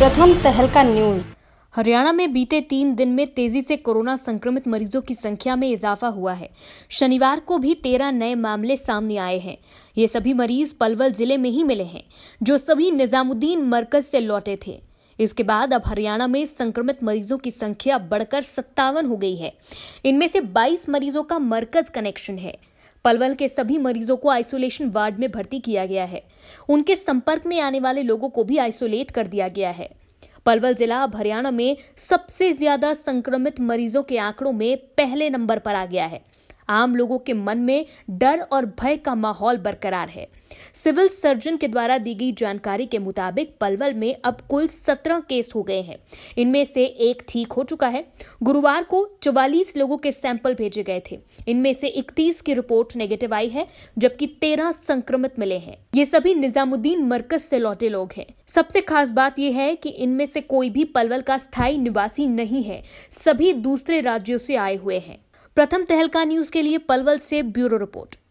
प्रथम तहलका न्यूज हरियाणा में बीते तीन दिन में तेजी से कोरोना संक्रमित मरीजों की संख्या में इजाफा हुआ है शनिवार को भी तेरह नए मामले सामने आए हैं ये सभी मरीज पलवल जिले में ही मिले हैं जो सभी निजामुद्दीन मरकज से लौटे थे इसके बाद अब हरियाणा में संक्रमित मरीजों की संख्या बढ़कर सत्तावन हो गई है इनमें से 22 मरीजों का मरकज कनेक्शन है पलवल के सभी मरीजों को आइसोलेशन वार्ड में भर्ती किया गया है उनके संपर्क में आने वाले लोगों को भी आइसोलेट कर दिया गया है पलवल जिला अब हरियाणा में सबसे ज्यादा संक्रमित मरीजों के आंकड़ों में पहले नंबर पर आ गया है आम लोगों के मन में डर और भय का माहौल बरकरार है सिविल सर्जन के द्वारा दी गई जानकारी के मुताबिक पलवल में अब कुल सत्रह केस हो गए हैं इनमें से एक ठीक हो चुका है गुरुवार को चौवालीस लोगों के सैंपल भेजे गए थे इनमें से इकतीस की रिपोर्ट नेगेटिव आई है जबकि तेरह संक्रमित मिले हैं ये सभी निजामुद्दीन मरकज से लौटे लोग हैं सबसे खास बात यह है कि इनमें से कोई भी पलवल का स्थायी निवासी नहीं है सभी दूसरे राज्यों से आए हुए हैं प्रथम तहलका न्यूज के लिए पलवल से ब्यूरो रिपोर्ट